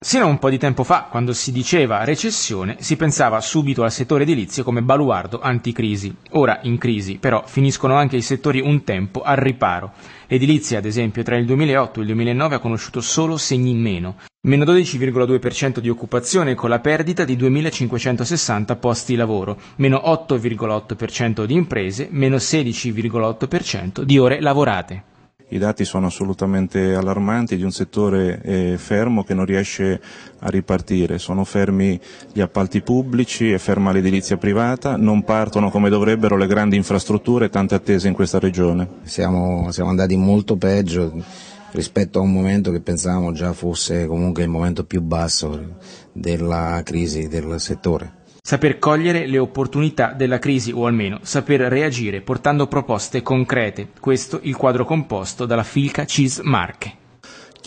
Sino a un po' di tempo fa, quando si diceva recessione, si pensava subito al settore edilizio come baluardo anticrisi. Ora, in crisi, però, finiscono anche i settori un tempo al riparo. L'edilizia, ad esempio, tra il 2008 e il 2009 ha conosciuto solo segni in meno. Meno 12,2% di occupazione con la perdita di 2.560 posti lavoro, meno 8,8% di imprese, meno 16,8% di ore lavorate i dati sono assolutamente allarmanti di un settore eh, fermo che non riesce a ripartire. Sono fermi gli appalti pubblici, è ferma l'edilizia privata, non partono come dovrebbero le grandi infrastrutture tante attese in questa regione. Siamo, siamo andati molto peggio rispetto a un momento che pensavamo già fosse comunque il momento più basso della crisi del settore saper cogliere le opportunità della crisi o almeno saper reagire portando proposte concrete. Questo il quadro composto dalla Filca CIS Marche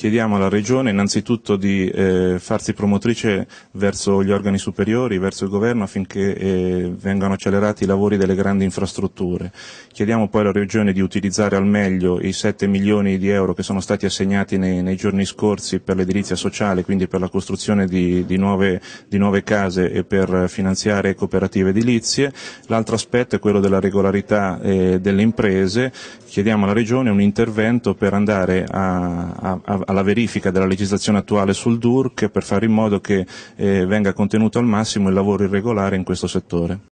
chiediamo alla Regione innanzitutto di eh, farsi promotrice verso gli organi superiori, verso il governo affinché eh, vengano accelerati i lavori delle grandi infrastrutture. Chiediamo poi alla Regione di utilizzare al meglio i 7 milioni di euro che sono stati assegnati nei, nei giorni scorsi per l'edilizia sociale, quindi per la costruzione di, di, nuove, di nuove case e per finanziare cooperative edilizie. L'altro aspetto è quello della regolarità eh, delle imprese. Chiediamo alla Regione un intervento per andare a, a, a alla verifica della legislazione attuale sul DURC per fare in modo che eh, venga contenuto al massimo il lavoro irregolare in questo settore.